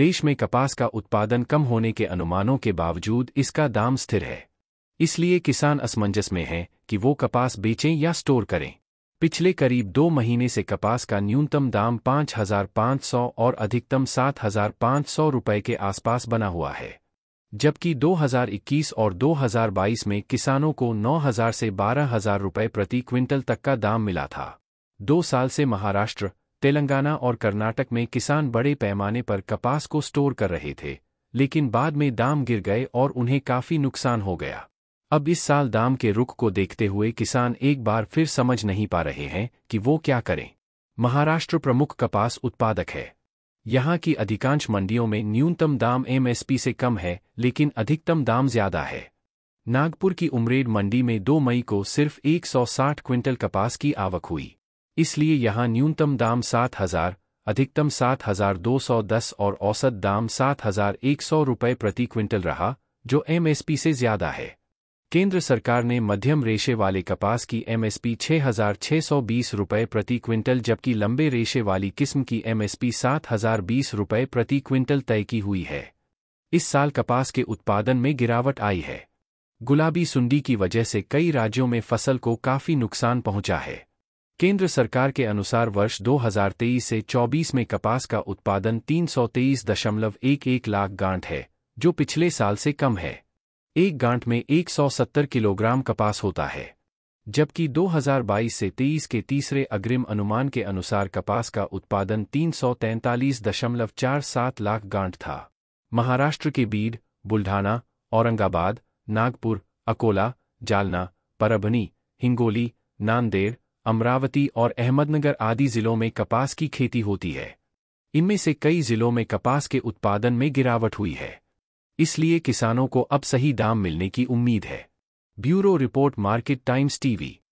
देश में कपास का उत्पादन कम होने के अनुमानों के बावजूद इसका दाम स्थिर है इसलिए किसान असमंजस में हैं कि वो कपास बेचें या स्टोर करें पिछले करीब दो महीने से कपास का न्यूनतम दाम 5,500 हजार सौ और अधिकतम सात हजार सौ रुपये के आसपास बना हुआ है जबकि 2021 और 2022 में किसानों को 9000 से 12000 रुपए प्रति क्विंटल तक का दाम मिला था दो साल से महाराष्ट्र तेलंगाना और कर्नाटक में किसान बड़े पैमाने पर कपास को स्टोर कर रहे थे लेकिन बाद में दाम गिर गए और उन्हें काफी नुकसान हो गया अब इस साल दाम के रुख को देखते हुए किसान एक बार फिर समझ नहीं पा रहे हैं कि वो क्या करें महाराष्ट्र प्रमुख कपास उत्पादक है यहाँ की अधिकांश मंडियों में न्यूनतम दाम एमएसपी से कम है लेकिन अधिकतम दाम ज्यादा है नागपुर की उमरेड मंडी में 2 मई को सिर्फ 160 क्विंटल कपास की आवक हुई इसलिए यहां न्यूनतम दाम सात हजार अधिकतम सात हजार दो सौ दस और औसत दाम सात हजार एक सौ रुपये प्रति क्विंटल रहा जो एमएसपी से ज्यादा है केंद्र सरकार ने मध्यम रेशे वाले कपास की एमएसपी 6,620 रुपये प्रति क्विंटल जबकि लंबे रेशे वाली किस्म की एमएसपी 7,020 रुपये प्रति क्विंटल तय की हुई है इस साल कपास के उत्पादन में गिरावट आई है गुलाबी सुंडी की वजह से कई राज्यों में फसल को काफी नुकसान पहुंचा है केंद्र सरकार के अनुसार वर्ष 2023 से 24 में कपास का उत्पादन 323.11 लाख गांठ है जो पिछले साल से कम है एक गांठ में 170 किलोग्राम कपास होता है जबकि 2022 से 23 के तीसरे अग्रिम अनुमान के अनुसार कपास का उत्पादन 343.47 लाख गांठ था महाराष्ट्र के बीड बुल्ढाना औरंगाबाद नागपुर अकोला जालना परभनी हिंगोली नांदेड़ अमरावती और अहमदनगर आदि जिलों में कपास की खेती होती है इनमें से कई जिलों में कपास के उत्पादन में गिरावट हुई है इसलिए किसानों को अब सही दाम मिलने की उम्मीद है bureau report Market Times TV